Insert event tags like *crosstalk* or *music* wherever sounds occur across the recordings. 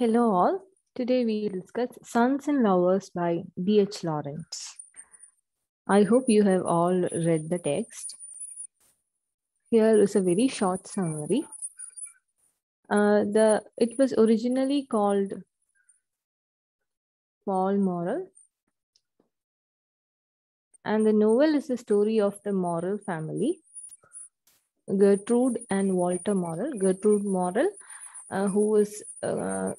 Hello, all. Today we will discuss Sons and Lovers by B.H. Lawrence. I hope you have all read the text. Here is a very short summary. Uh, the It was originally called Paul Moral, and the novel is the story of the Moral family Gertrude and Walter Moral. Gertrude Moral uh, who was uh,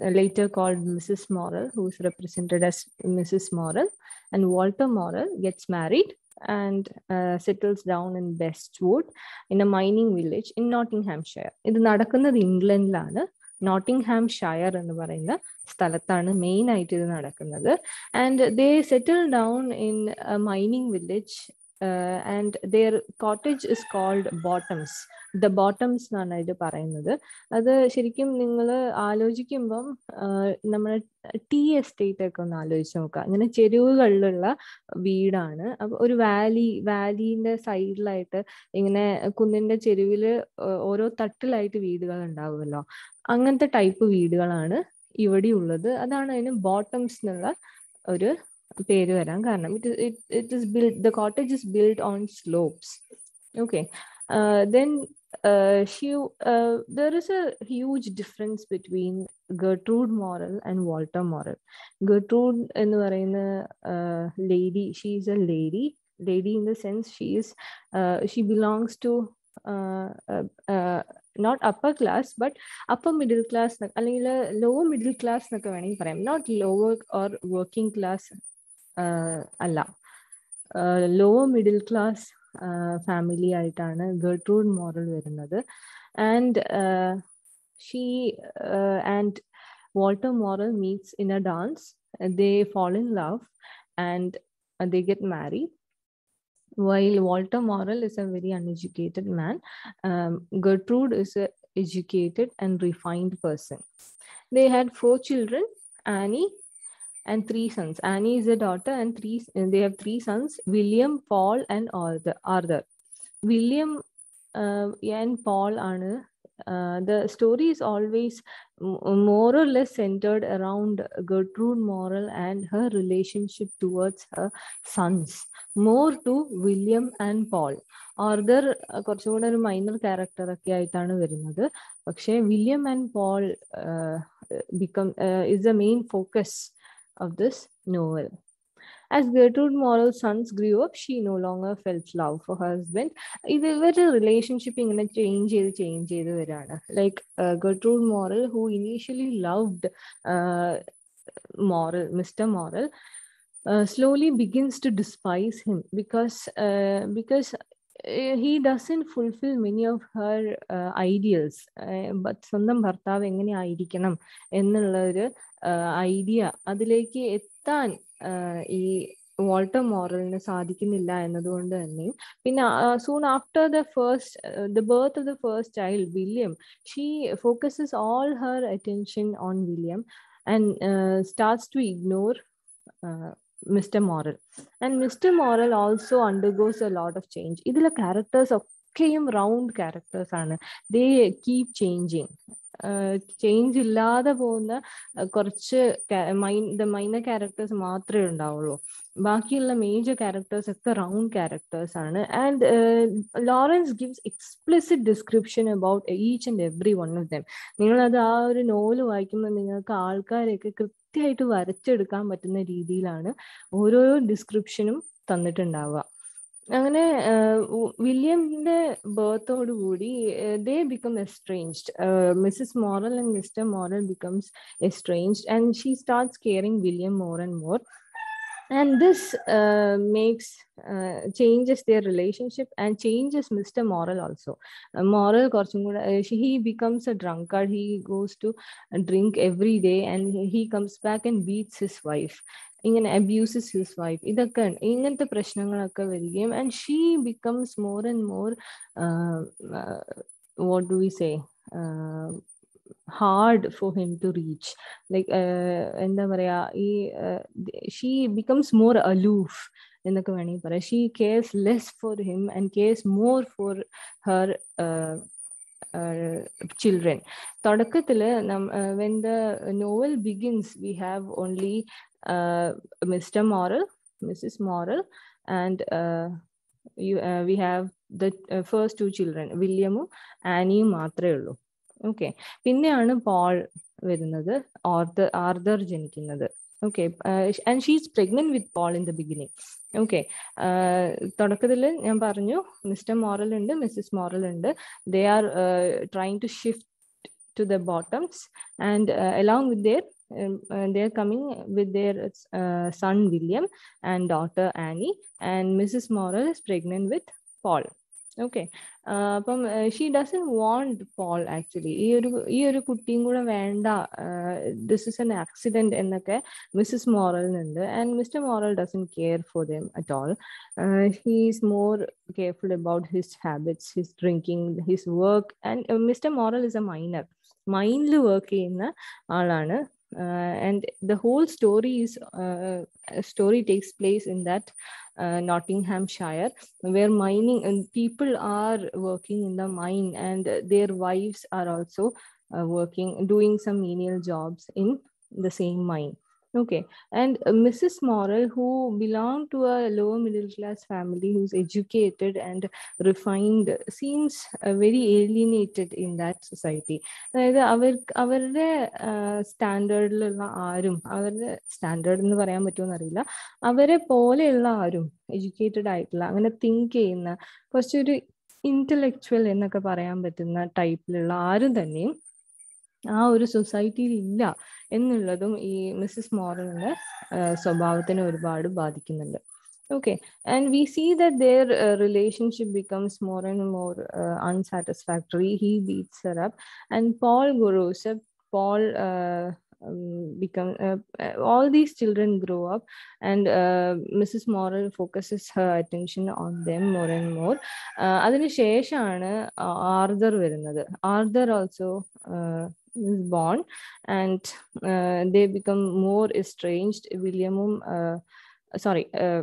later called Mrs. Morrell, who is represented as Mrs. Morrell, and Walter Morrell gets married and uh, settles down in Bestwood in a mining village in Nottinghamshire, ഇത് നടക്കുന്നത് ഇംഗ്ലണ്ടിലാണ് Nottinghamshire എന്ന് പറയുന്ന സ്ഥലത്താണ് main ആയിട്ട് ഇത് നടക്കുന്നത് and they settle down in mining village and their cottage is called Bottoms the Bottoms എന്നാണ് ഇത് പറയുന്നത് അത് ശരിക്കും നിങ്ങൾ ആലോചിക്കുമ്പം uh, നമ്മുടെ ടീ എസ്റ്റേറ്റ് ഒക്കെ ഒന്ന് ആലോചിച്ച് നോക്കുക അങ്ങനെ ചെരുവുകളിലുള്ള വീടാണ് അപ്പോൾ ഒരു വാലി വാലീൻ്റെ സൈഡിലായിട്ട് ഇങ്ങനെ കുന്നിൻ്റെ ചെരുവിൽ ഓരോ തട്ടിലായിട്ട് വീടുകൾ ഉണ്ടാവുമല്ലോ അങ്ങനത്തെ ടൈപ്പ് വീടുകളാണ് ഇവിടെയുള്ളത് അതാണ് അതിന് ബോട്ടംസ് എന്നുള്ള ഒരു പേര് വരാൻ കാരണം it it is build the cottage is build on slopes okay then she there is a huge difference between Gertrude Morel and Walter Morel Gertrude എന്ന് പറയുന്ന lady she is a lady lady in the sense she is she belongs to not upper class but upper middle class അല്ലെങ്കിൽ lower middle class എന്നൊക്കെ വേണമെങ്കിൽ പറയാം not lower or working class lower middle class family. Family Gertrude Morrell Morel another, and she and Walter Morrell meets in a dance. They fall in love and they get married. While Walter Morrell is a very uneducated man, um, Gertrude is an educated and refined person. They had four children Annie, and three sons. Annie is a daughter, and three and they have three sons: William, Paul, and Arthur. William uh, and Paul are. Uh, the story is always more or less centered around Gertrude Morrell and her relationship towards her sons, more to William and Paul. Arthur uh, കുറച്ചുകൂടെ ഒരു minor character ഒക്കെ ആയിട്ടാണ് വരുന്നത് പക്ഷേ William and Paul become is the main focus of this novel. As Gertrude Morrell's sons grew up, she no longer felt love for her husband. This is a relationship in a change, change. Like uh, Gertrude Morrell, who initially loved uh, Morrell, Mr. Morrill, uh, slowly begins to despise him because uh, because he doesn't fulfill many of her ideals but സ്വന്തം ഭർത്താവ് എങ്ങനെ ആയിരിക്കണം എന്നുള്ള ഒരു idea അതിലേക്ക് എത്താൻ ഈ Walter മോറലിന് സാധിക്കുന്നില്ല എന്നതുകൊണ്ട് തന്നെ പിന്നെ soon after the first the birth of the first child William she focuses all her attention on William and starts to ignore Mr Morel and Mr Morel also undergoes a lot of change ഇതിലെ characters ഒക്കെയും round characters ആണ് they keep changing change ഇല്ലാതെ പോകുന്ന കുറച്ച് minor characters മാത്രമേ ഉണ്ടാവുള്ളൂ ബാക്കിയുള്ള major characters ഒക്കെ റൗണ്ട് ക്യാരക്ടേഴ്സ് ആണ് and Lawrence gives explicit description about each and every one of them നിങ്ങളത് ആ ഒരു നോവൽ വായിക്കുമ്പോൾ നിങ്ങൾക്ക് ആൾക്കാരെയൊക്കെ കൃത്യമായിട്ട് വരച്ചെടുക്കാൻ പറ്റുന്ന രീതിയിലാണ് ഓരോരോ ഡിസ്ക്രിപ്ഷനും തന്നിട്ടുണ്ടാവുക അങ്ങനെ വില്യമിന്റെ ബേർത്തോടുകൂടി they become estranged Mrs Morel and Mr Morel becomes estranged and she starts caring William more and more and this uh, makes uh, changes their relationship and changes mr moral also uh, moral uh, he becomes a drunkard he goes to drink every day and he comes back and beats his wife ഇങ്ങനെ abuses his wife ഇതൊക്കെ ഇങ്ങനത്തെ പ്രശ്നങ്ങളൊക്കെ വരികയും and she becomes more and more what do we say hard for him to reach like എന്താ പറയാ ഈ she becomes more aloof എന്നൊക്കെ വേണമെങ്കിൽ പറയാം she cares less for him and cares more for her children തുടക്കത്തിൽ when the novel begins we have only Mr Morel Mrs Morel and you we have the first two children വില്യമു ആനിയും മാത്രമേ ഉള്ളൂ okay പിന്നെയാണ് Paul വരുന്നത് Arthur Arthur ജനിക്കുന്നത് okay and she's pregnant with Paul in the beginning okay തുടക്കത്തിൽ ഞാൻ പറഞ്ഞു മിസ്റ്റർ മോറൽ ഉണ്ട് മിസ്സിസ് മോറൽ ഉണ്ട് they are trying to shift to the Bottoms and along with there they are coming with their uh, son William and daughter Annie and Mrs. Morrell is pregnant with okay അപ്പം she doesn't want Paul actually ഈ ഒരു ഈ ഒരു കുട്ടിയും കൂടെ വേണ്ട this is an accident എന്നൊക്കെ Mrs മോറലിനുണ്ട് and Mr Morel doesn't care for them at all he's more careful about his habits his drinking his work and Mr Morel is a miner മൈൻഡിൽ വർക്ക് ചെയ്യുന്ന ആളാണ് uh, and the whole story is uh, story takes place in that uh, Nottinghamshire, where mining and people are working in the mine, and their wives are also working, doing some menial jobs in the same mine. Okay. And uh, Mrs. Morrell, who belonged to a lower middle class family, who's educated and refined, seems uh, very alienated in that society. അതായത് അവർ അവരുടെ സ്റ്റാൻഡേർഡിലുള്ള ആരും അവരുടെ standard എന്ന് പറയാൻ പറ്റുമെന്ന് അറിയില്ല അവരെ പോലെയുള്ള ആരും എഡ്യൂക്കേറ്റഡ് ആയിട്ടുള്ള അങ്ങനെ തിങ്ക് ചെയ്യുന്ന കുറച്ചൊരു ഇന്റലക്ച്വൽ എന്നൊക്കെ പറയാൻ പറ്റുന്ന ടൈപ്പിലുള്ള ആരും തന്നെയും ആ ഒരു സൊസൈറ്റിയിൽ ഇല്ല എന്നുള്ളതും ഈ മിസ്സസ് മോറലിന്റെ സ്വഭാവത്തിനെ ഒരുപാട് ബാധിക്കുന്നുണ്ട് okay and we see that their uh, relationship becomes more and more uh, unsatisfactory he beats her up and paul gorosep paul uh, um, become uh, all these children grow up and mrs morrell focuses her attention on them more and more അതിനുശേഷമാണ് Arthur വരുന്നത് Arthur also is born and uh, they become more estranged william uh, sorry uh,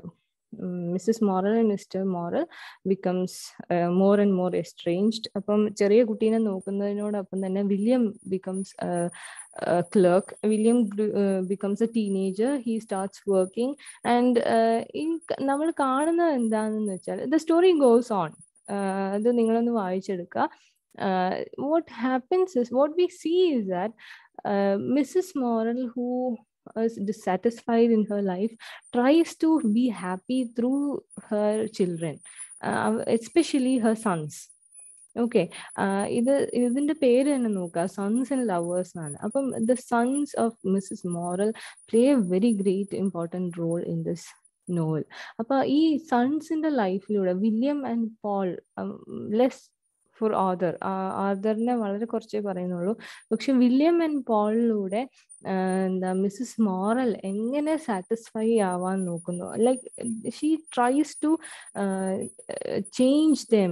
mrs moral and mr moral becomes more and more estranged appam cheriya kutine nokunnadinodappam thanne william becomes a, clerk william becomes a teenager he starts working and nammal kaanunnad endanu nu vachal the story goes on അത് നിങ്ങളൊന്ന് വായിച്ചെടുക്കുക uh, what happens is what we see is that uh, Mrs. Morrell, who is dissatisfied in her life, tries to be happy through her children, uh, especially her sons. Okay ഇത് ഇതിന്റെ പേര് തന്നെ നോക്കുക sons and lovers എന്നാണ് അപ്പം the sons of Mrs Morel play a very great important role in this novel അപ്പൊ ഈ സൺസിന്റെ ലൈഫിലൂടെ William and Paul less for Arthur ആദറിനെ വളരെ കുറച്ചേ പറയുന്നുള്ളൂ പക്ഷെ വില്യം ആൻഡ് പോളിലൂടെ എന്താ മിസ്സസ് മോറൽ എങ്ങനെ സാറ്റിസ്ഫൈ ആവാൻ നോക്കുന്നു like she tries to change them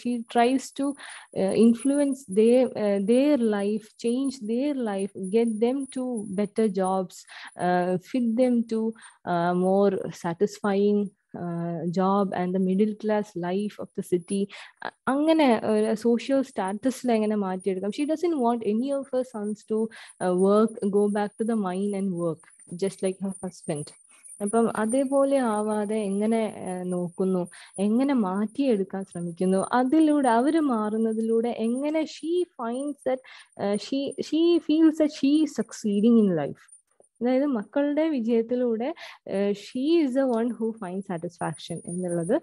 she tries to influence they their life change their life get them to better jobs fit them to more satisfying job and the middle class life of the city അങ്ങനെ ഒരു social സ്റ്റാറ്റസിൽ എങ്ങനെ മാറ്റിയെടുക്കാം she doesn't want any of her sons to work go back to the mine and work just like her husband അപ്പം അതേപോലെ ആവാതെ എങ്ങനെ നോക്കുന്നു എങ്ങനെ മാറ്റിയെടുക്കാൻ ശ്രമിക്കുന്നു അതിലൂടെ അവർ മാറുന്നതിലൂടെ എങ്ങനെ she finds that she she feels that she succeeding in life അതായത് മക്കളുടെ വിജയത്തിലൂടെ she is a one who find satisfaction എന്നുള്ളത്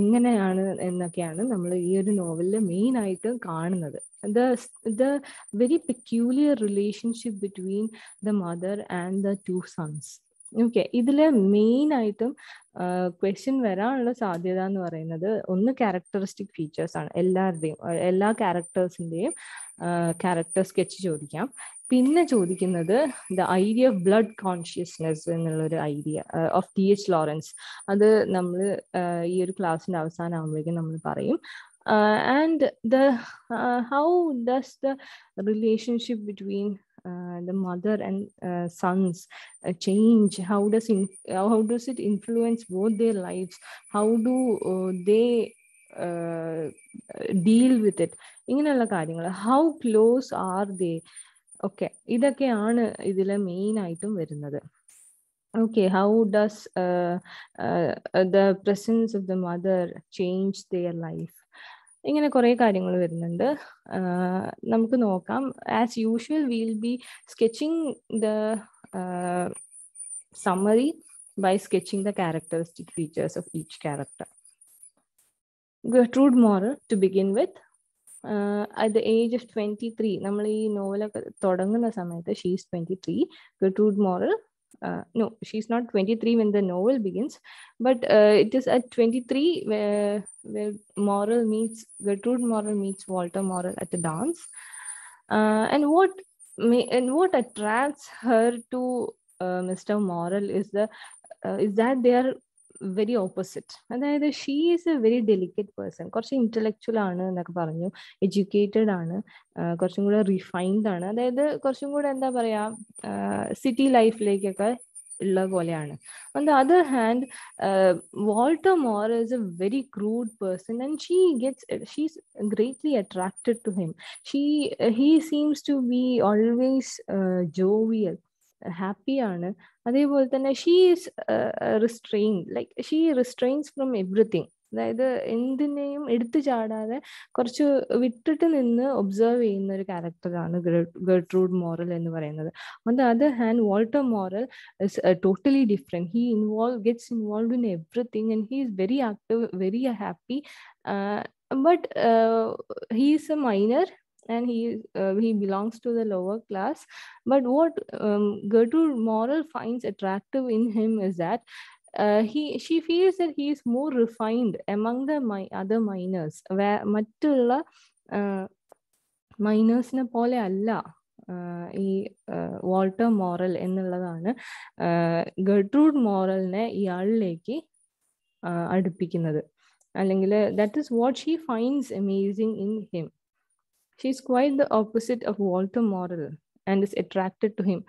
എങ്ങനെയാണ് എന്നൊക്കെയാണ് നമ്മൾ ഈ ഒരു നോവലിൽ മെയിനായിട്ട് കാണുന്നത് the the very peculiar relationship between the mother and the two sons okay ഇതിൽ ആയിട്ടും ക്വസ്റ്റ്യൻ വരാനുള്ള സാധ്യത എന്ന് പറയുന്നത് ഒന്ന് ക്യാരക്ടറിസ്റ്റിക് ഫീച്ചേഴ്സ് ആണ് എല്ലാവരുടെയും എല്ലാ ക്യാരക്ടേഴ്സിൻ്റെയും ക്യാരക്ടർ സ്കെച്ച് ചോദിക്കാം പിന്നെ ചോദിക്കുന്നത് the idea of blood consciousness എന്നുള്ളൊരു idea of T H Lawrence അത് നമ്മൾ uh, ഈ ഒരു ക്ലാസ്സിൻ്റെ അവസാനം ആകുമ്പോഴേക്കും നമ്മൾ പറയും and the how does the relationship between the mother and sons change how does how how in, it influence both influence both how lives how deal with it ഇങ്ങനെയുള്ള കാര്യങ്ങൾ how close are they okay ഇതൊക്കെയാണ് ഇതിൽ main ആയിട്ടും വരുന്നത് okay how does the presence of the mother change their life ഇങ്ങനെ കുറെ കാര്യങ്ങൾ വരുന്നുണ്ട് uh, നമുക്ക് നോക്കാം as usual will be sketching the summary by sketching the characteristic features of each character ഗ്രൂഡ് Morel to begin with At the age of twenty-three, three നമ്മൾ ഈ നോവലൊക്കെ തുടങ്ങുന്ന സമയത്ത് she's twenty three Gertrude Morel uh, no she's not 23 when the novel begins but it is at 23 where where moral meets gertrude moral meets walter moral at the dance and what may, and what attracts her to uh, mr moral is the uh, is that they are very opposite അതായത് she is a very delicate person കുറച്ച് intellectual ആണ് എന്നൊക്കെ പറഞ്ഞു educated ആണ് കുറച്ചും കൂടെ refined ആണ് അതായത് കുറച്ചും കൂടെ എന്താ പറയുക സിറ്റി ലൈഫിലേക്കൊക്കെ ഉള്ള പോലെയാണ് on the other hand Walter Morel is a very crude person and she gets she's greatly attracted to him she he seems to be always jovial ഹാപ്പിയാണ് അതേപോലെ തന്നെ she is restrain like she restrains from everything അതായത് എന്തിനേയും എടുത്തു ചാടാതെ കുറച്ച് വിട്ടിട്ട് നിന്ന് observe ചെയ്യുന്ന ഒരു ക്യാരക്ടറാണ് ഗർട്രൂഡ് മോറൽ എന്ന് പറയുന്നത് on the other hand Walter Morel is totally different he involve gets involve in everything and he is very active very happy but he is a miner and he uh, he belongs to the lower class but what um, gertrude moral finds attractive in him is that uh, he she feels that he is more refined among the my other miners where മറ്റുള്ള മൈനേഴ്സിനെ uh, പോലെ അല്ല uh, ഈ Walter uh, moral എന്നുള്ളതാണ് ഗർട്രൂഡ് മോറലിനെ ഇയാളിലേക്ക് അടുപ്പിക്കുന്നത് അല്ലെങ്കിൽ that is what she finds amazing in him she is quite the opposite of Walter Moral and is attracted to him.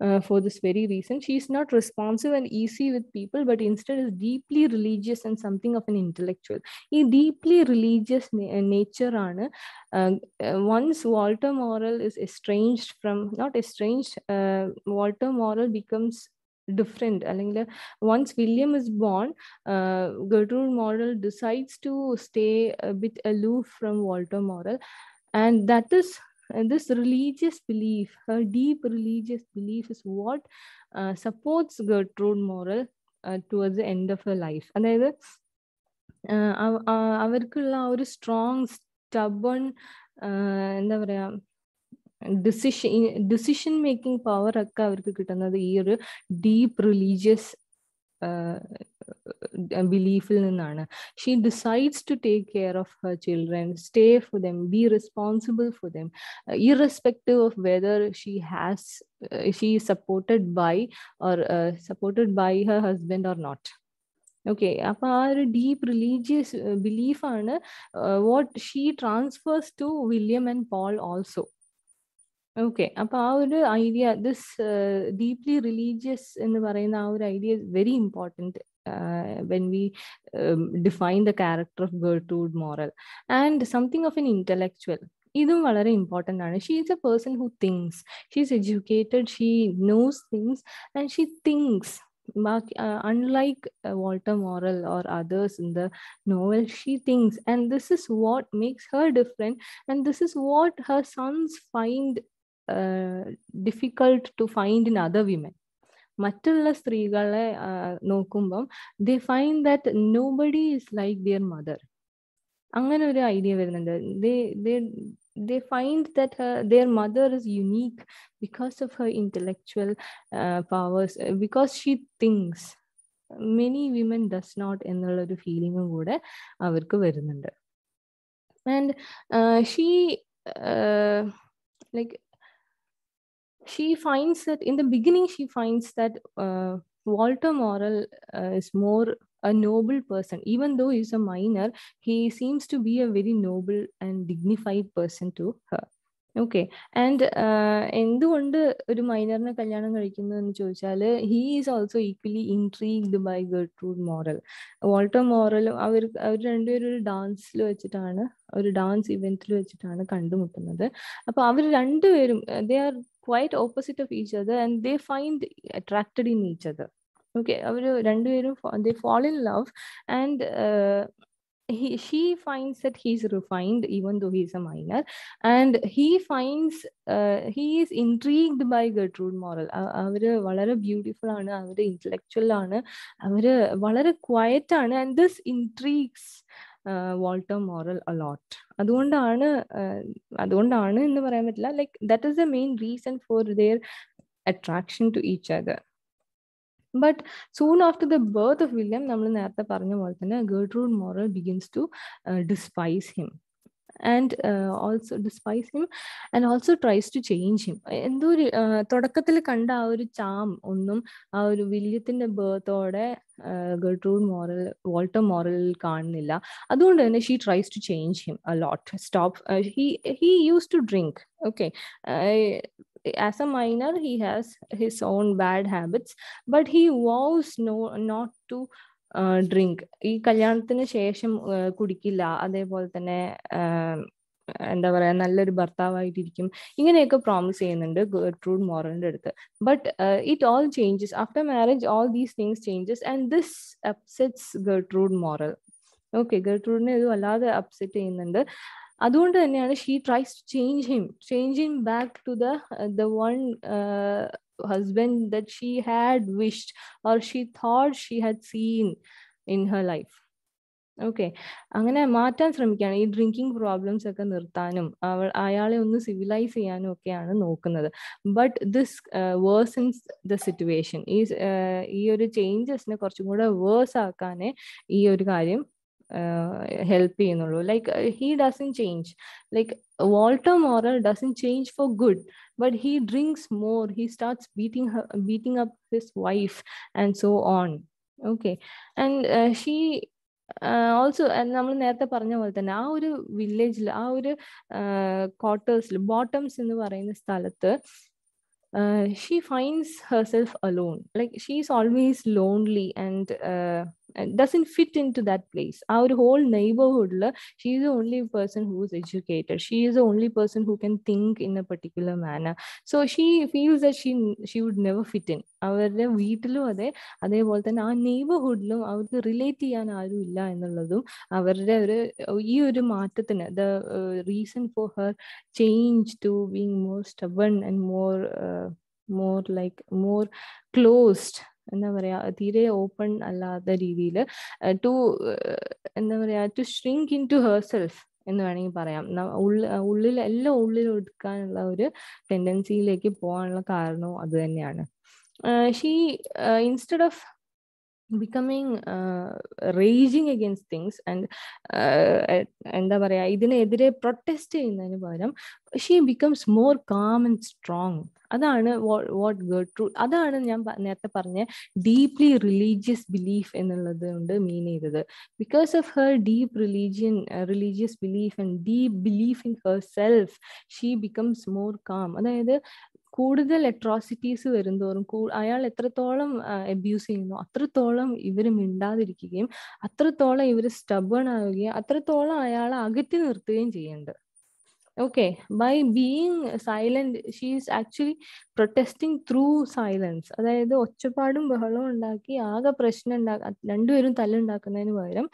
Uh, for this very reason, she is not responsive and easy with people, but instead is deeply religious and something of an intellectual. He deeply religious na- uh, nature. Aanu. Uh, uh, once Walter Moral is estranged from, not estranged, uh, Walter Moral becomes different once William is born, uh, Gertrude Moral decides to stay a bit aloof from Walter Moral and that is uh, this religious belief, her deep religious belief, is what uh, supports Gertrude moral uh, towards the end of her life. And either, uh, our, our, our strong, stubborn, uh, decision decision making power, deep religious ബിലീഫിൽ നിന്നാണ് she decides to take care of her children stay for them be responsible for them irrespective of whether she has she supported by or supported by her husband or not okay അപ്പൊ ആ ഒരു deep religious ബിലീഫാണ് what she transfers to William and Paul also okay. അപ്പൊ ആ ഒരു idea this uh deeply religious എന്ന് പറയുന്ന ആ ഒരു idea is very important uh when we define the character of Gertrude Morel and something of an intellectual ഇതും വളരെ important ആണ് she is a person who thinks she is educated she knows things and she thinks ബാക്കി unlike Walter Morel or others in the novel she thinks and this is what makes her different and this is what her sons find difficult to find in other women. They find that nobody is like their mother. They, they, they find that their mother is unique because of her intellectual powers, because she thinks. Many women does not feeling a feeling. And she, like, she finds that in the beginning she finds that uh, walter morrell uh, is more a noble person even though he's a minor he seems to be a very noble and dignified person to her okay and endu uh, minor he is also equally intrigued by gertrude morrell walter morrell dance ഒരു dance ഇവന്റിൽ വെച്ചിട്ടാണ് കണ്ടുമുട്ടുന്നത് അപ്പൊ അവർ രണ്ടുപേരും they are quite opposite of each other and they find attracted in each other okay they fall in love and uh, he she finds that he's refined even though he's a minor and he finds uh, he is intrigued by gertrude moral അവര് beautiful beautiful ആണ് അവര് intellectual ആണ് അവര് വളരെ quiet ആണ് and this intrigues. Walter Morel a lot അതുകൊണ്ടാണ് അതുകൊണ്ടാണ് എന്ന് പറയാൻ പറ്റില്ല like that is the main reason for their attraction to each other but soon after the birth of William നമ്മൾ നേരത്തെ പറഞ്ഞ പോലെ തന്നെ Gertrude Morel begins to despise him and also despise him and also tries to change him എന്തോ ഒരു തുടക്കത്തിൽ കണ്ട ആ ഒരു ചാം ഒന്നും ആ ഒരു വില്യത്തിന്റെ ബേർത്തോടെ ഗർട്രൂഡ് മോറൽ വോൾട്ടർ മോറലിൽ കാണുന്നില്ല അതുകൊണ്ട് തന്നെ she tries to change him a lot stop he he used to drink okay as a minor he has his own bad habits but he vows no not to drink ഈ കല്യാണത്തിന് ശേഷം കുടിക്കില്ല അതേപോലെ തന്നെ എന്താ പറയാ നല്ലൊരു ഭർത്താവായിട്ടിരിക്കും ഇങ്ങനെയൊക്കെ പ്രോമിസ് ചെയ്യുന്നുണ്ട് ഗർട്രൂഡ് മോറിന്റെ അടുത്ത് but it all changes after marriage all these things changes and this upsets Gertrude Morel okay ഗർട്രൂഡിനെ ഇത് വല്ലാതെ അപ്സെറ്റ് ചെയ്യുന്നുണ്ട് അതുകൊണ്ട് തന്നെയാണ് she tries to change him change him back to the one husband that she had wished or she thought she had seen in her life okay അങ്ങനെ മാറ്റാൻ ശ്രമിക്കുകയാണ് ഈ ഡ്രിങ്കിങ് പ്രോബ്ലംസ് ഒക്കെ നിർത്താനും അവൾ അയാളെ ഒന്ന് സിവിലൈസ് ചെയ്യാനും ഒക്കെയാണ് നോക്കുന്നത് but this worsens the situation ഈ uh, ഈ ഒരു ചേഞ്ചസിനെ കുറച്ചും കൂടെ വേഴ്സ് ആക്കാനേ ഈ ഒരു കാര്യം uh, help you like uh, he doesn't change like walter moral doesn't change for good but he drinks more he starts beating her beating up his wife and so on okay and uh, she uh, also and നമ്മൾ നേരത്തെ പറഞ്ഞ പോലെ തന്നെ ആ ഒരു വില്ലേജിൽ ആ ഒരു ക്വാർട്ടേഴ്സിൽ ബോട്ടംസ് എന്ന് പറയുന്ന സ്ഥലത്ത് she finds herself alone like she is always lonely and doesn't fit into that place. Our whole neighborhood, she is the only person who is educated. She is the only person who can think in a particular manner. So she feels that she she would never fit in. our വീട്ടിലും അതെ അതേപോലെ തന്നെ ആ നെയ്ബർഹുഡിലും അവർക്ക് relate ചെയ്യാൻ ആരും ഇല്ല എന്നുള്ളതും അവരുടെ ഒരു ഈ ഒരു മാറ്റത്തിന് the reason for her change to being more stubborn and more more like more closed എന്താ പറയാ തീരെ ഓപ്പൺ അല്ലാത്ത രീതിയിൽ ടു എന്താ പറയാ to shrink in to her എന്ന് വേണമെങ്കിൽ പറയാം ഉള്ളിൽ എല്ലാം ഉള്ളിൽ ഒടുക്കാനുള്ള ഒരു ടെൻഡൻസിയിലേക്ക് പോകാനുള്ള കാരണവും അത് തന്നെയാണ് she instead of becoming uh, raging against things and എന്താ പറയാ ഇതിനെതിരെ പ്രൊട്ടസ്റ്റ് ചെയ്യുന്നതിന് പകരം she becomes more calm and strong അതാണ് വാട്ട് ഗേർട്രൂ അതാണ് ഞാൻ നേരത്തെ പറഞ്ഞ ഡീപ്ലി റിലീജിയസ് ബിലീഫ് എന്നുള്ളത് കൊണ്ട് മീൻ ചെയ്തത് because of her deep religion religious belief and deep belief in her self she becomes more calm അതായത് കൂടുതൽ അട്രോസിറ്റീസ് വരുന്തോറും അയാൾ എത്രത്തോളം അബ്യൂസ് ചെയ്യുന്നു അത്രത്തോളം ഇവർ മിണ്ടാതിരിക്കുകയും അത്രത്തോളം ഇവർ സ്റ്റബൺ ആവുകയും അത്രത്തോളം അയാളെ അകറ്റി നിർത്തുകയും ചെയ്യുന്നുണ്ട് okay by being silent she is actually protesting through silence അതായത് ഒച്ചപ്പാടും ബഹളവും ഉണ്ടാക്കി ആകെ പ്രശ്നം ഉണ്ടാക്ക രണ്ടുപേരും തല്ലുണ്ടാക്കുന്നതിന് പകരം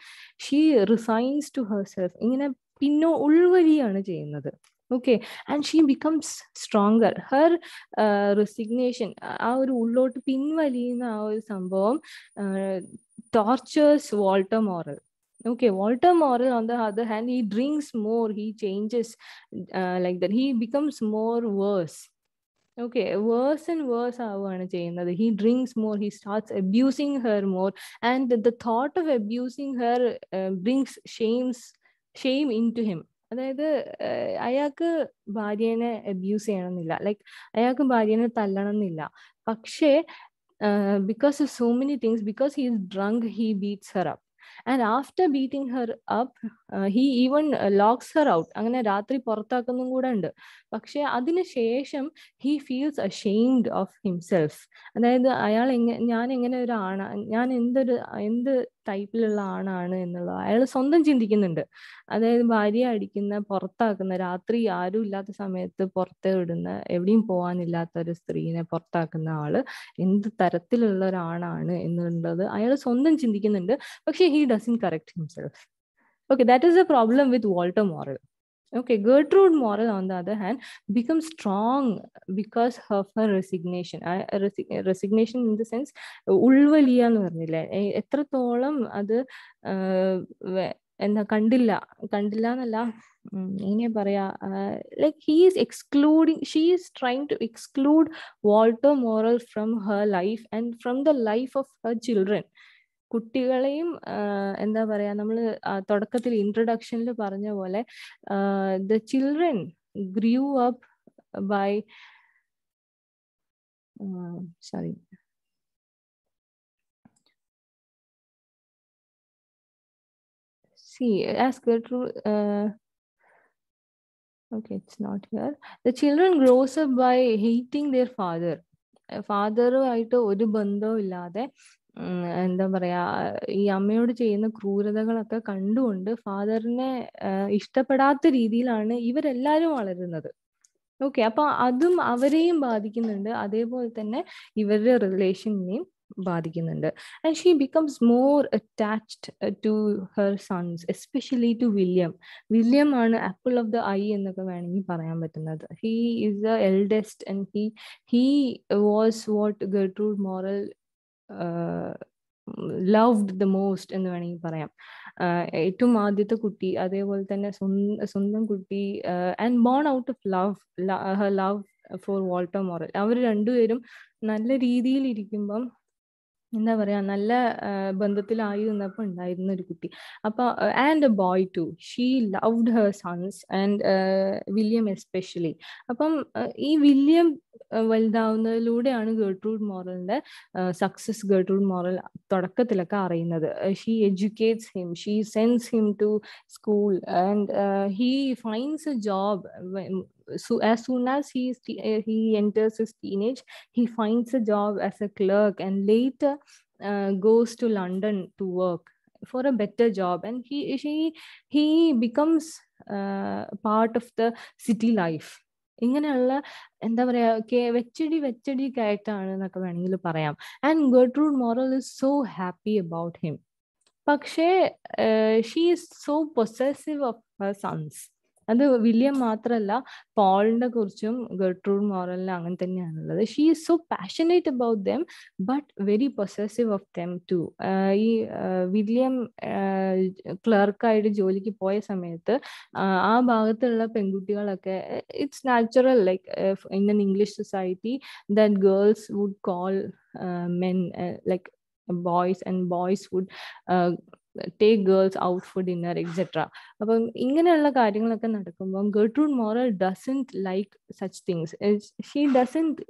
ഷീ റിസൈൻസ് ടു ഹെർസെൽഫ് ഇങ്ങനെ പിന്നോ ഉൾവരിയാണ് ചെയ്യുന്നത് okay and she becomes stronger her uh, resignation. Our uh, ഒരു ഉള്ളോട്ട് പിൻവലിയുന്ന ആ ഒരു സംഭവം tortures uh, okay walter morel on the other hand he drinks more he changes like that he becomes more worse okay worse and worse ആവുകയാണ് ചെയ്യുന്നത് he drinks more he starts abusing her more and the thought of abusing her brings shame. shame into him അതായത് അയാൾക്ക് ഭാര്യനെ abuse ചെയ്യണമെന്നില്ല like അയാൾക്ക് ഭാര്യനെ തല്ലണം എന്നില്ല പക്ഷേ because of so many things because he is drunk he beats her up and after beating her up he even locks her out അങ്ങനെ രാത്രി പുറത്താക്കുന്നതും കൂടെ ഉണ്ട് പക്ഷെ അതിനുശേഷം he feels ashamed of himself അതായത് അയാൾ എങ്ങനെ ഞാൻ എങ്ങനെ ഒരു ആണ് ഞാൻ എന്തൊരു എന്ത് ടൈപ്പിലുള്ള ആണാണ് എന്നുള്ളത് അയാൾ സ്വന്തം ചിന്തിക്കുന്നുണ്ട് അതായത് ഭാര്യ അടിക്കുന്ന പുറത്താക്കുന്ന രാത്രി ആരും ഇല്ലാത്ത സമയത്ത് പുറത്തെ വിടുന്ന എവിടെയും പോകാനില്ലാത്ത ഒരു സ്ത്രീനെ പുറത്താക്കുന്ന ആള് എന്ത് തരത്തിലുള്ള ഒരാണാണ് എന്നുള്ളത് അയാൾ സ്വന്തം ചിന്തിക്കുന്നുണ്ട് പക്ഷെ he doesn't correct himself okay that is a problem with walter morrill okay gertrude morrill on the other hand becomes strong because of her resignation uh, uh, resignation in the sense ulvaliya nu parnilla etratholam adu enna kandilla kandilla nalla like he is excluding she is trying to exclude walter morrill from her life and from the life of her children കുട്ടികളെയും എന്താ പറയാ നമ്മൾ തുടക്കത്തിൽ ഇൻട്രൊഡക്ഷനിൽ പറഞ്ഞ പോലെ the children grew up by sorry see as Gertrude uh, okay it's not here the children grows up by hating ഫാദറുമായിട്ട് ഒരു ബന്ധവും ഇല്ലാതെ എന്താ പറയാ ഈ അമ്മയോട് ചെയ്യുന്ന ക്രൂരതകളൊക്കെ കണ്ടുകൊണ്ട് ഫാദറിനെ ഇഷ്ടപ്പെടാത്ത രീതിയിലാണ് ഇവരെല്ലാരും വളരുന്നത് ഓക്കെ അപ്പൊ അതും അവരെയും ബാധിക്കുന്നുണ്ട് അതേപോലെ തന്നെ ഇവരുടെ റിലേഷനെയും ബാധിക്കുന്നുണ്ട് and she becomes more attached to her sons especially to William William ആണ് ആപ്പിൾ ഓഫ് ദ ഐ എന്നൊക്കെ വേണമെങ്കിൽ പറയാൻ പറ്റുന്നത് he is the eldest and he he was what Gertrude Morel loved the most എന്ന് വേണമെങ്കിൽ പറയാം ഏറ്റവും ആദ്യത്തെ കുട്ടി അതേപോലെ തന്നെ സ്വന്തം കുട്ടി and born out of love love for Walter Morel അവർ രണ്ടുപേരും നല്ല രീതിയിൽ ഇരിക്കുമ്പം എന്താ പറയാ നല്ല ബന്ധത്തിലായി നിന്നപ്പോൾ ഉണ്ടായിരുന്ന ഒരു കുട്ടി അപ്പൊ and a boy to she loved her sons and William especially അപ്പം ഈ വില്യം വലുതാവുന്നതിലൂടെയാണ് ഗേർട്രൂഡ് മോറലിന്റെ സക്സസ് ഗേർട്രൂഡ് മോറൽ തുടക്കത്തിലൊക്കെ അറിയുന്നത് she educates him she sends him to school and he finds a job so as soon as he is eh, he enters his teenage, he finds a job as a clerk and later uh, goes to London to work for a better job and he she he becomes uh, part of the city life ഇങ്ങനെയുള്ള എന്താ പറയാ വെച്ചടി വെച്ചടിയൊക്കെ ആയിട്ടാണ് എന്നൊക്കെ വേണമെങ്കിൽ പറയാം and Gertrude Morel is so happy about him പക്ഷേ she is so possessive of her sons അത് William മാത്രമല്ല പോളിനെ കുറിച്ചും ഗർട്രൂഡ് മോറലിനെ അങ്ങനെ തന്നെയാണുള്ളത് she is so passionate about them but very possessive of them to ഈ വില്യം ക്ലർക്കായിട്ട് ജോലിക്ക് പോയ സമയത്ത് ആ ഭാഗത്തുള്ള പെൺകുട്ടികളൊക്കെ it's natural like in an English society that girls would call men like boys and boys would take girls out for dinner etcetera അപ്പം ഇങ്ങനെയുള്ള കാര്യങ്ങളൊക്കെ നടക്കുമ്പം Gertrude Morel doesn't like such things she doesn't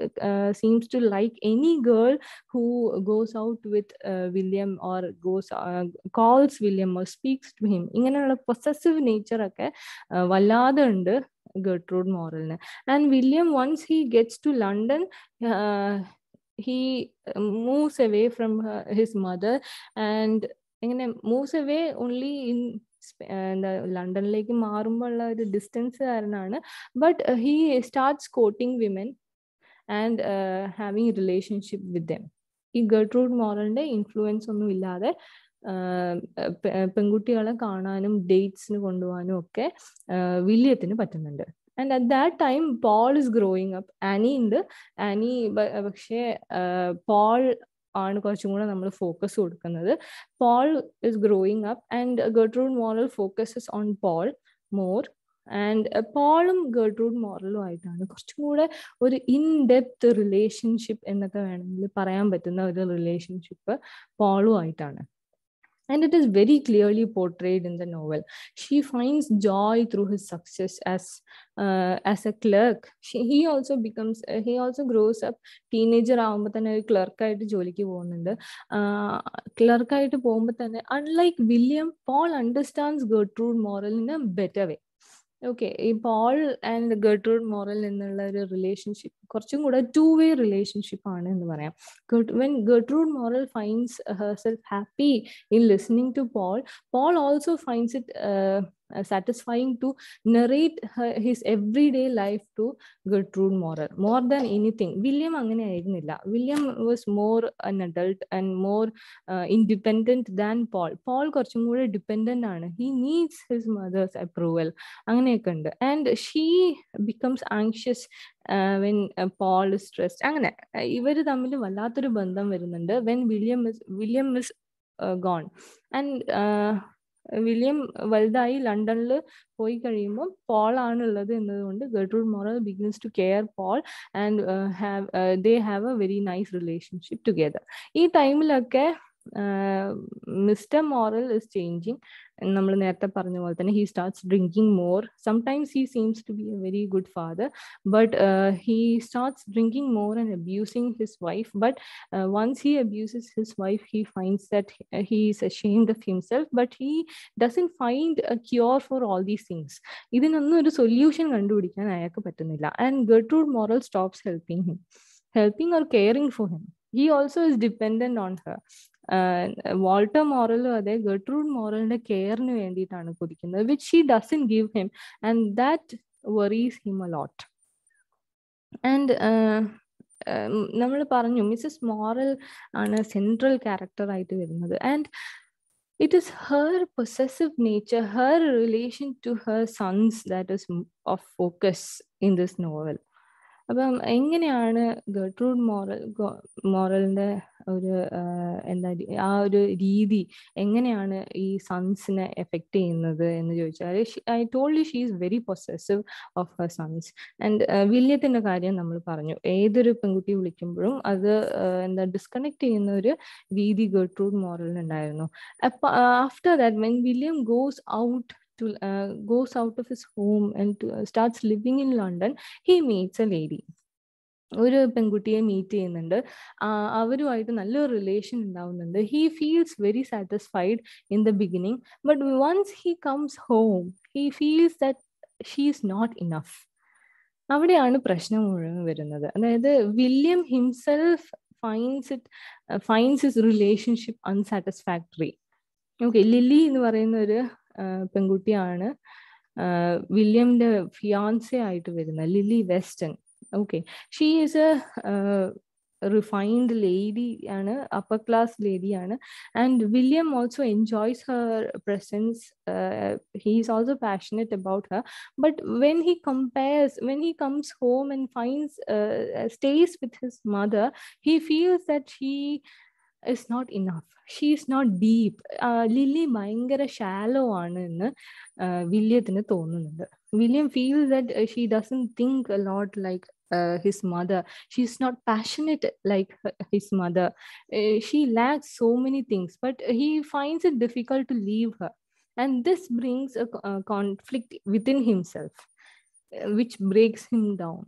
seems to like any girl who goes out with William or goes calls William or speaks to him ഇങ്ങനെയുള്ള possessive നേച്ചറൊക്കെ വല്ലാതെ ഉണ്ട് Gertrude മോറലിന് and William once he gets to London he moves away from her, his mother and ഇങ്ങനെ moves away only in എന്താ ലണ്ടനിലേക്ക് മാറുമ്പോൾ ഉള്ള ഒരു ഡിസ്റ്റൻസ് കാരണമാണ് but he starts coating women and having relationship with them ഈ Gertrude മോറലിന്റെ influence ഒന്നും ഇല്ലാതെ പെൺകുട്ടികളെ കാണാനും ഡേറ്റ്സിന് കൊണ്ടുപോകാനും ഒക്കെ വില്യത്തിന് പറ്റുന്നുണ്ട് and at that time Paul is growing up Annie ഉണ്ട് ആനി പക്ഷേ പോൾ ആണ് കുറച്ചും കൂടെ നമ്മൾ ഫോക്കസ് കൊടുക്കുന്നത് Paul is growing up and Gertrude Morel focuses on Paul more and പോളും ഗേട്രൂഡ് മോറലും ആയിട്ടാണ് കുറച്ചും കൂടെ ഒരു ഇൻ ഡെപ്ത് റിലേഷൻഷിപ്പ് എന്നൊക്കെ വേണമെങ്കിൽ പറയാൻ പറ്റുന്ന ഒരു റിലേഷൻഷിപ്പ് പോളും ആയിട്ടാണ് and it is very clearly portrayed in the novel she finds joy through his success as uh, as a clerk he also becomes uh, he also grows up teenager clerk clerk unlike william paul understands gertrude moral in a better way okay ഈ Paul and Gertrude Morel എന്നുള്ള ഒരു relationship കുറച്ചും കൂടെ to way relationship ആണ് എന്ന് പറയാം when Gertrude Morel finds herself happy in listening to Paul Paul also finds it uh, satisfying to narrate his everyday life to Gertrude Morer more than anything. William William was more an adult and more uh, independent than Paul. Paul is more dependent on He needs his mother's approval. And she becomes anxious. Uh, when Paul is stressed, angne, even the family will not When William is William is gone, and William വലുതായി ലണ്ടനിൽ പോയി കഴിയുമ്പോൾ Paul ആണ് ഉള്ളത് എന്നതുകൊണ്ട് Gertrude Morel begins to care Paul and have they have a very nice relationship together ഈ ടൈമിലൊക്കെ mister Morel is changing നമ്മൾ നേരത്തെ പറഞ്ഞ പോലെ തന്നെ he starts drinking more sometimes he seems to be a very good father but he starts drinking more and abusing his wife but once he abuses his wife he finds that he is ashamed of himself but he doesn't find a cure for all these things ഇതിനൊന്നും ഒരു solution കണ്ടുപിടിക്കാൻ അയാൾക്ക് പറ്റുന്നില്ല and Gertrude Morel stops helping him helping or caring for him he also is dependent on her Walter മോറലും അതെ Gertrude മോറലിന്റെ കെയറിന് വേണ്ടിയിട്ടാണ് കൊതിക്കുന്നത് which she doesn't give him and that worries him a lot and നമ്മൾ പറഞ്ഞു Mrs Morel ആണ് central ക്യാരക്ടറായിട്ട് വരുന്നത് and it is her possessive nature her relation to her sons that is of focus in this novel അപ്പം എങ്ങനെയാണ് ഗർട്രൂഡ് moral മോറലിന്റെ ഒരു എന്താ ആ ഒരു രീതി എങ്ങനെയാണ് ഈ സൺസിനെ എഫക്റ്റ് ചെയ്യുന്നത് എന്ന് ചോദിച്ചാൽ I told she is very possessive of her sons and വില്യത്തിന്റെ കാര്യം നമ്മൾ പറഞ്ഞു ഏതൊരു പെൺകുട്ടി വിളിക്കുമ്പോഴും അത് എന്താ ഡിസ്കണക്ട് ചെയ്യുന്ന ഒരു രീതി ഗർട്രൂഡ് മോറലിനുണ്ടായിരുന്നു after that when William goes out to uh, goes out of his home and to, uh, starts living in London, he meets a lady. ഒരു പെൺകുട്ടിയെ മീറ്റ് ചെയ്യുന്നുണ്ട് അവരുമായിട്ട് നല്ലൊരു റിലേഷൻ ഉണ്ടാവുന്നുണ്ട് he feels very satisfied in the beginning but once he comes home he feels that she's not enough അവിടെയാണ് പ്രശ്നം മുഴുവൻ വരുന്നത് അതായത് William himself finds it finds is relationship unsatisfactory okay Lily എന്ന് പറയുന്ന ഒരു പെൺകുട്ടിയാണ് വില്യമിന്റെ ഫിയാൻസെ ആയിട്ട് വരുന്ന Lily Weston okay she is a refined lady ആണ് അപ്പർ ക്ലാസ് ലേഡിയാണ് and William also enjoys her presence he is also passionate about her but when he compares when he comes home and finds stays with his mother he feels that she is not enough she is not deep Lily ഭയങ്കര shallow ആണ് എന്ന് വില്യത്തിന് തോന്നുന്നുണ്ട് William feel that she doesn't think lot like his mother she is not passionate like his mother she lack so many things but he finds it difficult to leave her and this brings a, a conflict within himself uh, which breaks him down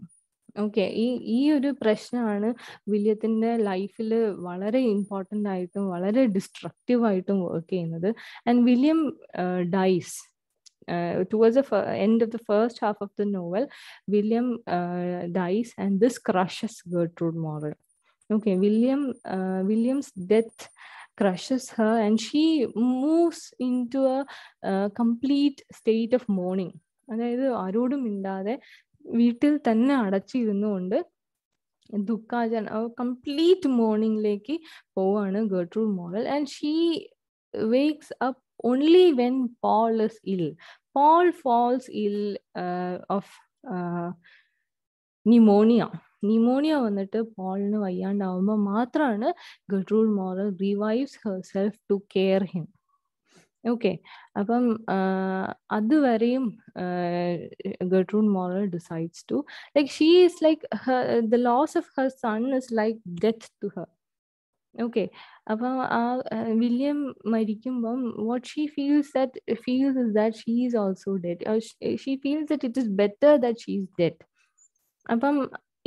okay ഈ ഈ ഒരു പ്രശ്നമാണ് വില്യത്തിന്റെ ലൈഫിൽ വളരെ important ആയിട്ടും വളരെ destructive ആയിട്ടും work ചെയ്യുന്നത് and William dies towards the end of the first half of the novel William dies and this crushes Gertrude Morel okay william uh, death death her and she moves moves into a, a complete state of അതായത് ആരോടും മിണ്ടാതെ വീട്ടിൽ തന്നെ അടച്ചിരുന്നുകൊണ്ട് ദുഃഖാചരണ complete മോർണിംഗിലേക്ക് പോവാണ് Gertrude Morel and she wakes up only when Paul is ഇൽ Paul falls ill uh, of uh, pneumonia. വന്നിട്ട് പോളിന് വയ്യാണ്ടാവുമ്പോൾ മാത്രമാണ് Gertrude Morel revives her self to care him okay അപ്പം അതുവരെയും ഗട്രൂൺ Morel decides to like she is like the loss of her son is like death to her okay അപ്പം ആ William മരിക്കുമ്പം what she feels that feels is that she is also dead she feels that it is better that she is dead അപ്പം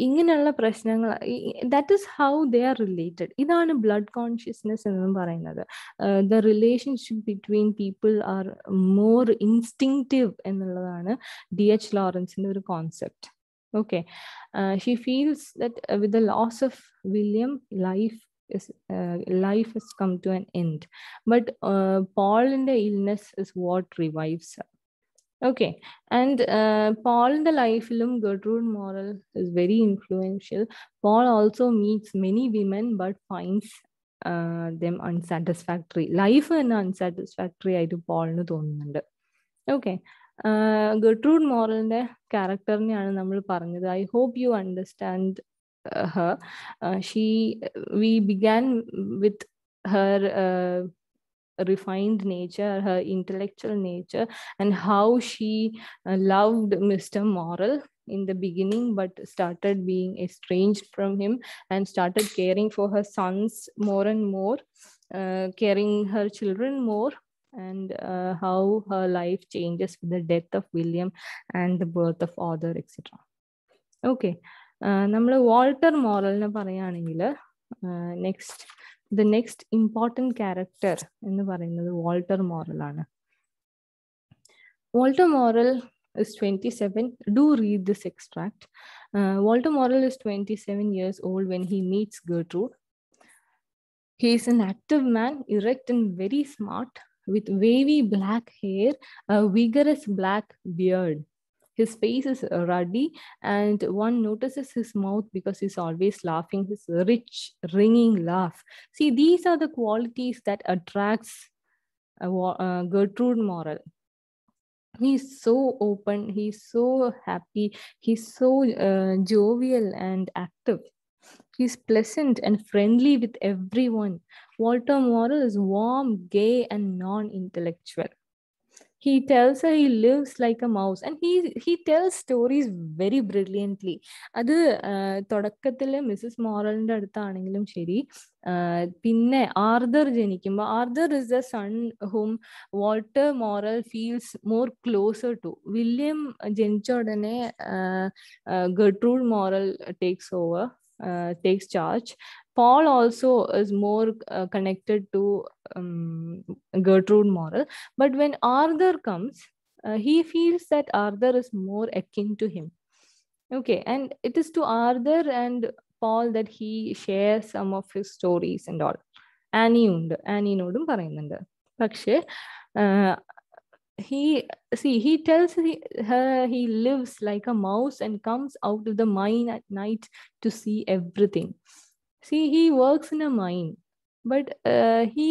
ഇങ്ങനെയുള്ള പ്രശ്നങ്ങൾ that is how they are related ഇതാണ് blood consciousness എന്ന് പറയുന്നത് the relationship between people are more instinctive എന്നുള്ളതാണ് D H ലോറൻസിൻ്റെ ഒരു concept okay she feels that with the loss of William life is uh, life has come to an end but uh, paul in the illness is what revives her Okay, and uh, Paul in the life film Gertrude Morrell is very influential. Paul also meets many women but finds uh, them unsatisfactory. Life is unsatisfactory I do Paul. don't Okay, uh, Gertrude Morrell's character, I hope you understand uh, her. she, we began with her refined nature, her intellectual nature, and how she uh, loved Mr. Moral in the beginning, but started being estranged from him and started caring for her sons more and more, uh, caring her children more, and uh, how her life changes with the death of William and the birth of Arthur, etc. Okay. Uh, നമ്മൾ വാൾട്ടർ മോറലിനെ പറയുകയാണെങ്കിൽ next uh, the next the next important character എന്ന് പറയുന്നത് Walter മോറലാണ് Walter Morel is 27. Do read this extract. Uh, Walter Morrell is 27 years old when he meets Gertrude. He is an active man, erect and very smart, with wavy black hair, a vigorous black beard. His face is uh, ruddy, and one notices his mouth because he's always laughing, his rich, ringing laugh. See, these are the qualities that attracts a uh, Gertrude Morel. He's so open, he's so happy, he's so uh, jovial and active. He's pleasant and friendly with everyone. Walter Morel is warm, gay, and non intellectual. he tells her he lives like a mouse and he he tells stories very brilliantly അത് തുടക്കത്തിൽ Mrs മോറലിന്റെ അടുത്താണെങ്കിലും ശരി പിന്നെ Arthur ജനിക്കുമ്പോൾ Arthur is the son whom Walter Morel feels more closer to William ജനിച്ച ഉടനെ Gertrude Morel takes over takes charge Paul also is more uh, connected to um, Gertrude Morrell. But when Arthur comes, uh, he feels that Arthur is more akin to him. Okay, and it is to Arthur and Paul that he shares some of his stories and all. ആനിയുണ്ട് ആനിനോടും പറയുന്നുണ്ട് പക്ഷേ he see he tells he, her he lives like a mouse and comes out of the mine at night to see everything see he works in a mine but he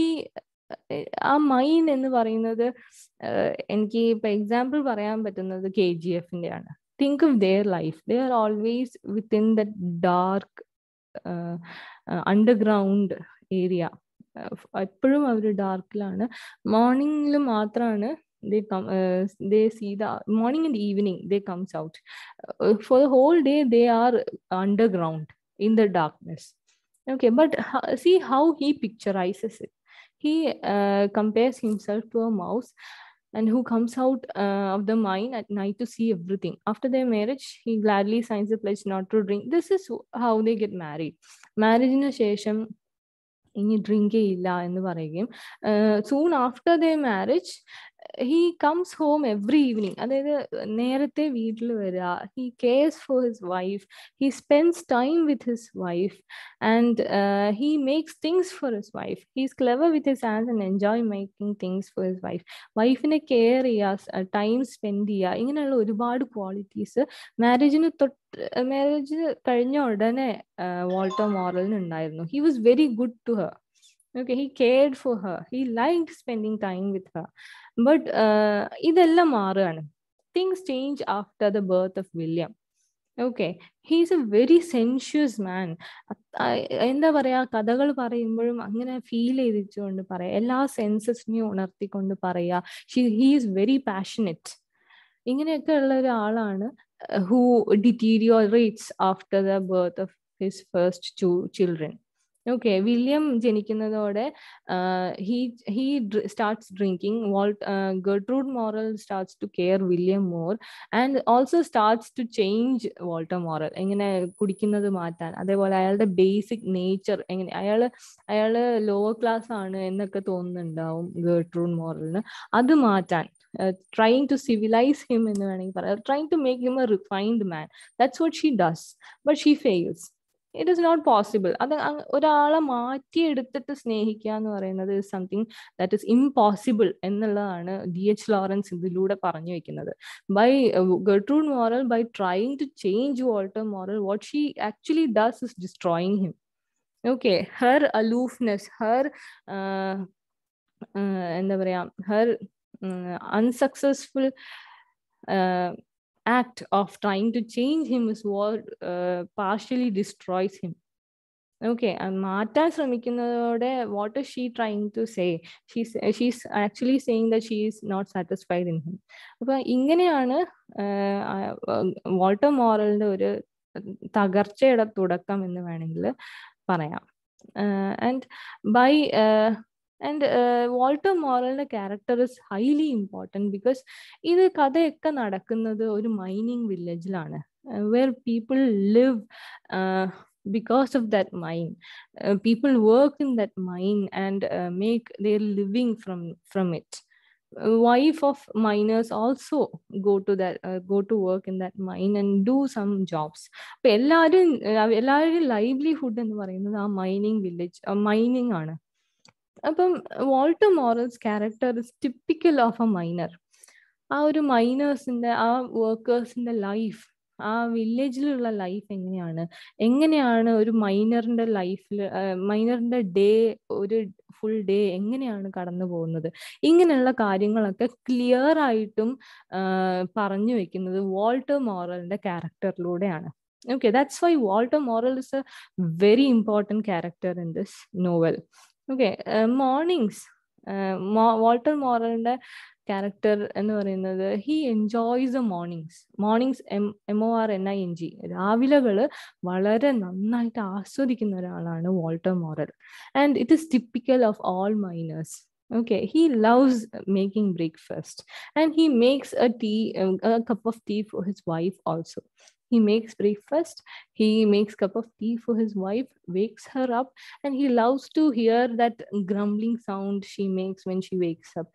ആ mine എന്ന് പറയുന്നത് എനിക്ക് ഇപ്പൊ example പറയാൻ പറ്റുന്നത് K G എഫിന്റെ ആണ് think of their life they are always within the dark underground area എപ്പോഴും അവർ ഡാർക്കിലാണ് മോർണിംഗിൽ മാത്രമാണ് they come uh, they see the morning and evening they comes out uh, for the whole day they are underground in the darkness okay but see how he picturizes it he uh, compares himself to a mouse and who comes out uh, of the mine at night to see everything. After their marriage, he gladly signs the pledge not to drink. This is how they get married. മാരേജിന് ശേഷം ഇനി drink ചെയ്യില്ല എന്ന് പറയുകയും soon after the marriage he comes home every evening അതായത് നേരത്തെ വീട്ടിൽ വരിക he cares for his wife he spends time with his wife and he makes things for his wife he's clever with his and and enjoy making things for his wife വൈഫിനെ care ചെയ്യുക time spend ചെയ്യുക ഇങ്ങനെയുള്ള ഒരുപാട് qualities മാരേജിന് തൊട്ട് marriage കഴിഞ്ഞ ഉടനെ Walter മോറലിനുണ്ടായിരുന്നു he was very good to her okay he cared for her he like spending time with her but ഇതെല്ലാം മാറുകയാണ് things change after the birth of William okay he's a very sensuous man എന്താ പറയാ കഥകൾ പറയുമ്പോഴും അങ്ങനെ feel ചെയ്തിച്ചുകൊണ്ട് പറയാം എല്ലാ സെൻസസിനെയും ഉണർത്തിക്കൊണ്ട് പറയുക ഷീ ഹീസ് വെരി പാഷനറ്റ് ഇങ്ങനെയൊക്കെ ഉള്ള ഒരാളാണ് who deteriorates after the birth of his first two children okay william jenikinadode uh, he he starts drinking walt gertrude morrell starts to care william more and also starts to change walter morrell engane kudikkunnathu maattan adey pole ayalde basic nature engane ayale ayale lower class aanu ennokke thonnundavum gertrude morrell nu adu maattan trying to civilize him in the trying to make him a refined man that's what she does but she fails it is not possible അത് ഒരാളെ മാറ്റിയെടുത്തിട്ട് സ്നേഹിക്കുക എന്ന് പറയുന്നത് something that is impossible എന്നുള്ളതാണ് D H Lawrence ഇതിലൂടെ പറഞ്ഞു വെക്കുന്നത് by Gertrude Morel by trying to change Walter Morel what she actually does is destroying him okay her aloofness her എന്താ പറയാ her unsuccessful act of trying to change him is what uh, partially destroys him okay മാറ്റാൻ ശ്രമിക്കുന്നതോടെ what is she trying to say she's she's actually saying the she is not satisfied in him അപ്പൊ ഇങ്ങനെയാണ് Walter മോറലിന്റെ ഒരു തകർച്ചയുടെ തുടക്കം എന്ന് വേണമെങ്കിൽ പറയാം ആൻഡ് ബൈ ആൻഡ് വോൾട്ടർ മോറലിന്റെ character is highly important because ഇത് കഥയൊക്കെ നടക്കുന്നത് ഒരു മൈനിങ് വില്ലേജിലാണ് where people live because of that mine uh, people work in that mine and uh, make their living from from it uh, wife of miners also go to that go to work in that mine and do some jobs എല്ലാവരും എല്ലാവരുടെയും livelihood എന്ന് പറയുന്നത് ആ mining village mining ആണ് അപ്പം Walter Morel's character is typical of a miner ആ ഒരു മൈനേഴ്സിന്റെ ആ വർക്കേഴ്സിന്റെ ലൈഫ് ആ വില്ലേജിലുള്ള ലൈഫ് എങ്ങനെയാണ് എങ്ങനെയാണ് ഒരു മൈനറിന്റെ ലൈഫിൽ മൈനറിന്റെ ഡേ ഒരു ഫുൾ ഡേ എങ്ങനെയാണ് കടന്നു പോകുന്നത് ഇങ്ങനെയുള്ള കാര്യങ്ങളൊക്കെ ക്ലിയർ ആയിട്ടും പറഞ്ഞു വെക്കുന്നത് വാൾട്ടർ മോറലിന്റെ ക്യാരക്ടറിലൂടെയാണ് okay that's why Walter Morel is a very important character in this novel okay mornings Walter മോറലിന്റെ ക്യാരക്ടർ എന്ന് പറയുന്നത് he enjoys a mornings mornings M M O R N I N G രാവിലകൾ വളരെ നന്നായിട്ട് ആസ്വദിക്കുന്ന ഒരാളാണ് Walter Morel and it is typical of all miners okay he loves making breakfast and he makes a tea cup of tea for his wife also he makes breakfast he makes cup of tea for his wife wakes her up and he loves to hear that grumbling sound she makes when she wakes up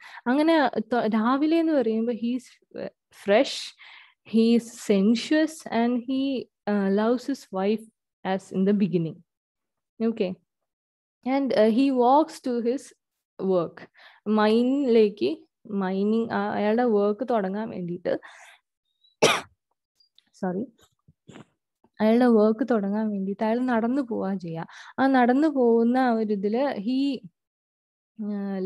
the he's uh, fresh he's sensuous and he uh, loves his wife as in the beginning okay and uh, he walks to his work mine like mining uh, i had a work *coughs* sorry അയാളുടെ work തുടങ്ങാൻ വേണ്ടിയിട്ട് അയാൾ നടന്നു പോവാ ചെയ്യുക ആ നടന്നു പോകുന്ന ഒരു ഇതിൽ he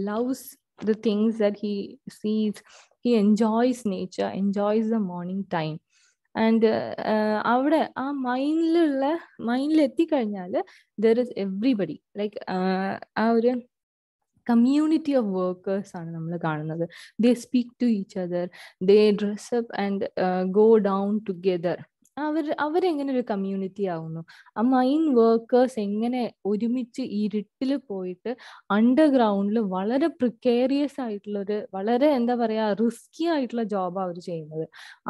loves the things the he sees he enjoys nature enjoys the morning time and അവിടെ ആ മൈൻഡിലുള്ള മൈൻഡിൽ എത്തിക്കഴിഞ്ഞാൽ ദർ ഇസ് എവ്രിബഡി ലൈക്ക് ആ ഒരു കമ്മ്യൂണിറ്റി ഓഫ് വർക്കേഴ്സ് ആണ് നമ്മൾ കാണുന്നത് they speak to each other they dress up and go down together അവർ അവരെങ്ങനെ ഒരു കമ്മ്യൂണിറ്റി ആവുന്നു ആ മൈൻ വർക്കേഴ്സ് എങ്ങനെ ഒരുമിച്ച് ഇരുട്ടിൽ പോയിട്ട് അണ്ടർഗ്രൗണ്ടിൽ വളരെ പ്രിക്കേറിയസ് ആയിട്ടുള്ള ഒരു വളരെ എന്താ പറയാ റിസ്കി ആയിട്ടുള്ള ജോബാണ് അവർ ചെയ്യുന്നത്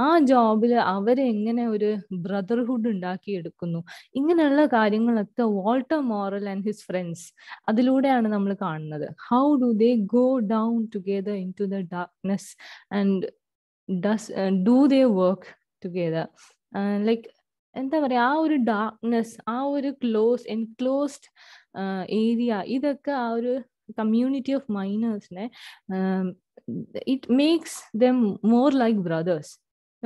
ആ ജോബിൽ അവരെങ്ങനെ ഒരു ബ്രദർഹുഡ് ഉണ്ടാക്കിയെടുക്കുന്നു ഇങ്ങനെയുള്ള കാര്യങ്ങളൊക്കെ Walter Morel and his friends അതിലൂടെയാണ് നമ്മൾ കാണുന്നത് how do they go down together into the darkness and does do they work together like എന്താ പറയാ ആ ഒരു ഡാർക്ക്നെസ് ആ ഒരു ക്ലോസ് എൻക്ലോസ്ഡ് ഏരിയ ഇതൊക്കെ ആ ഒരു കമ്മ്യൂണിറ്റി ഓഫ് മൈനേഴ്സിനെ it makes them more like brothers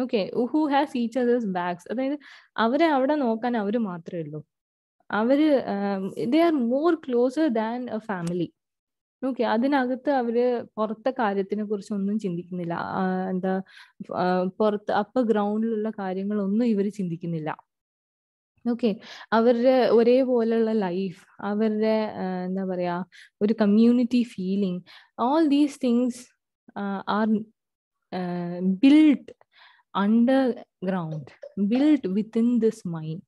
okay who has each others bags അതായത് അവരെ അവിടെ നോക്കാൻ അവർ മാത്രമേ ഉള്ളൂ അവര് they are more closer than a family okay അതിനകത്ത് അവര് പുറത്തെ കാര്യത്തിനെ കുറിച്ച് ഒന്നും ചിന്തിക്കുന്നില്ല എന്താ പുറത്ത് അപ്പ ഗ്രൗണ്ടിലുള്ള കാര്യങ്ങളൊന്നും ഇവർ ചിന്തിക്കുന്നില്ല ഓക്കെ അവരുടെ ഒരേപോലെയുള്ള ലൈഫ് അവരുടെ എന്താ പറയാ ഒരു community feeling all these things are build underground build within this mind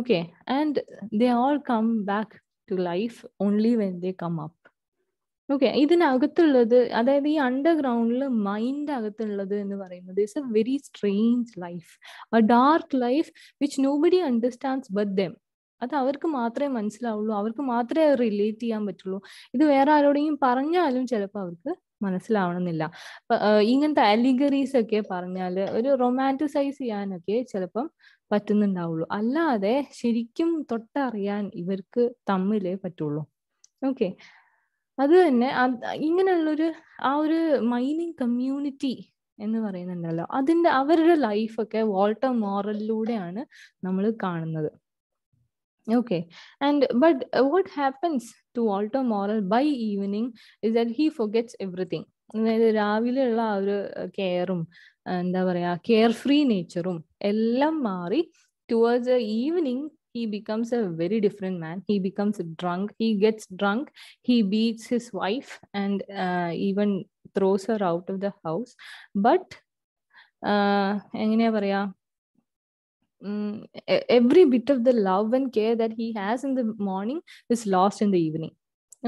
okay and they all come back to life only when they come up okay ഇതിനകത്തുള്ളത് അതായത് ഈ അണ്ടർഗ്രൗണ്ടിൽ മൈൻഡ് അകത്തുള്ളത് എന്ന് പറയുന്നത് it's a very strange life a dark life which buddy understands but them അത് അവർക്ക് മാത്രമേ മനസ്സിലാവുള്ളൂ അവർക്ക് മാത്രമേ റിലേറ്റ് ചെയ്യാൻ പറ്റുള്ളൂ ഇത് വേറെ ആരോടെയും പറഞ്ഞാലും ചിലപ്പോൾ അവർക്ക് മനസ്സിലാവണമെന്നില്ല ഇങ്ങനത്തെ അലിഗറീസ് ഒക്കെ പറഞ്ഞാൽ ഒരു റൊമാൻറ്റിസൈസ് ചെയ്യാനൊക്കെ ചിലപ്പം പറ്റുന്നുണ്ടാവുള്ളൂ അല്ലാതെ ശരിക്കും തൊട്ടറിയാൻ ഇവർക്ക് തമ്മിലേ പറ്റുള്ളൂ ഓക്കെ അത് തന്നെ ഇങ്ങനെയുള്ളൊരു ആ ഒരു മൈനിങ് കമ്മ്യൂണിറ്റി എന്ന് പറയുന്നുണ്ടല്ലോ അതിന്റെ അവരുടെ ലൈഫൊക്കെ വാൾട്ടർ മോറലിലൂടെയാണ് നമ്മൾ കാണുന്നത് Okay, and but what happens to Walter Morel by evening is that he forgets everything. അതായത് രാവിലെയുള്ള ആ ഒരു കെയറും എന്താ പറയാ കെയർ ഫ്രീ നേച്ചറും എല്ലാം മാറി towards evening he becomes a very different man he becomes drunk he gets drunk he beats his wife and uh, even throws her out of the house but uh, every bit of the love and care that he has in the morning is lost in the evening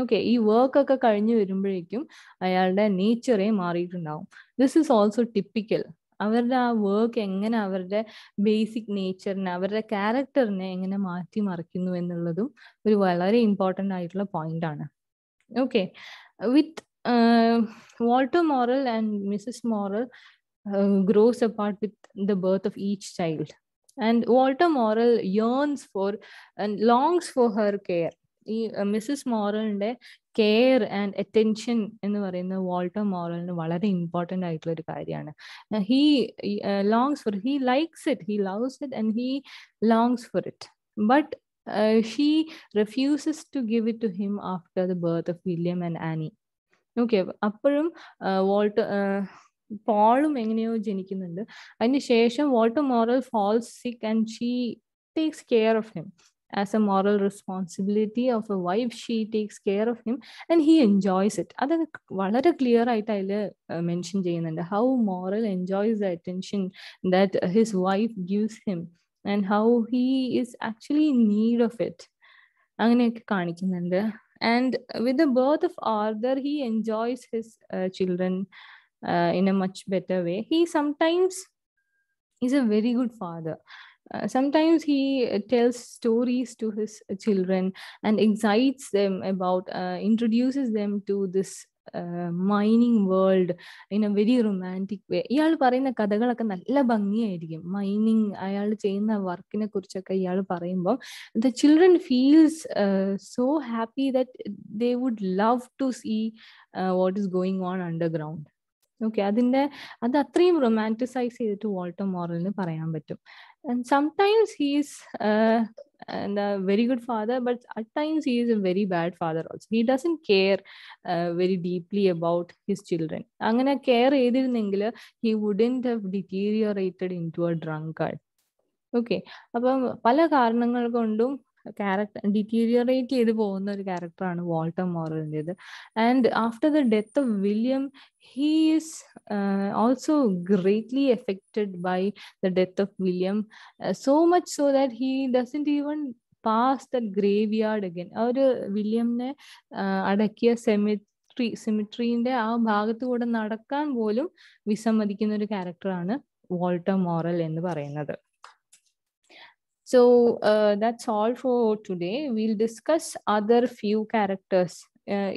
Okay. work okay ഈ വർക്കൊക്കെ കഴിഞ്ഞ് വരുമ്പോഴേക്കും അയാളുടെ നേച്ചറേ മാറിയിട്ടുണ്ടാവും This is also typical. അവരുടെ ആ work എങ്ങനെ അവരുടെ basic നേച്ചറിനെ അവരുടെ ക്യാരക്ടറിനെ എങ്ങനെ മാറ്റിമറിക്കുന്നു എന്നുള്ളതും ഒരു വളരെ ഇമ്പോർട്ടൻ്റ് ആയിട്ടുള്ള പോയിന്റ് ആണ് okay with Walter Morel and Mrs Morel grows apart with the birth of each child and Walter Morel yearns for longs for her care ഈ മിസ്സസ് മോറലിന്റെ കെയർ ആൻഡ് അറ്റൻഷൻ എന്ന് പറയുന്നത് വാൾട്ടർ മോറലിന് വളരെ important ആയിട്ടുള്ള ഒരു കാര്യമാണ് he longs for he likes it he loves it and he longs for it but she refuses to give it to him after the birth of William and Annie okay അപ്പോഴും uh, വോൾട്ട് uh, പോളും എങ്ങനെയോ ജനിക്കുന്നുണ്ട് അതിന് ശേഷം Walter Morel falls sick and she takes care of him as a moral responsibility of a wife she takes care of him and he enjoys it അത് വളരെ clear ആയിട്ട് അതിൽ മെൻഷൻ ചെയ്യുന്നുണ്ട് how Morel enjoys the attention that his wife gives him and how he is actually need of it അങ്ങനെയൊക്കെ കാണിക്കുന്നുണ്ട് and with the birth of Arthur he enjoys his children in a much better way he sometimes is a very good father uh, sometimes he uh, tells stories to his children and excites them about, uh, introduces them to this mining world in a very romantic way. Yal parina kadagalaka nalla bangi idiom. Mining, ayal chaina work in a kurchaka yal parimbo. The children feel so happy that they would love to see what is going on underground. Okay അതിൻ്റെ അത് അത്രയും romanticise ചെയ്തിട്ട് Walter മോറലിന് പറയാൻ പറ്റും and sometimes he's uh, and a very good father but at times he is a very bad father also he doesn't care uh, very deeply about his children care care ചെയ്തിരുന്നെങ്കിൽ he wouldn't have deteriorated into a drunk okay അപ്പം പല കാരണങ്ങൾ കൊണ്ടും character deteriorate ചെയ്ത് പോകുന്ന ഒരു ക്യാരക്ടറാണ് Walter മോറലിൻ്റെത് and after the death of William he is also greatly affected by the death of William so much so that he doesn't even pass the yard again ആ ഒരു വില്യമിനെ uh, അടക്കിയ semi cemetery സിമിട്രീൻ്റെ ആ ഭാഗത്ത് കൂടെ നടക്കാൻ പോലും വിസമ്മതിക്കുന്ന ഒരു ക്യാരക്ടറാണ് വോൾട്ടർ മോറൽ എന്ന് പറയുന്നത് So uh, that's all for today. We'll discuss other few characters.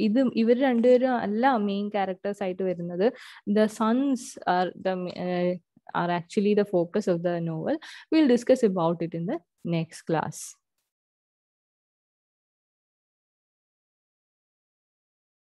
ഇത് ഇവർ രണ്ടുപേരും അല്ല മെയിൻ ക്യാരക്ടേഴ്സ് ആയിട്ട് വരുന്നത് the sons are the are actually the focus of the novel will discuss about it in the next class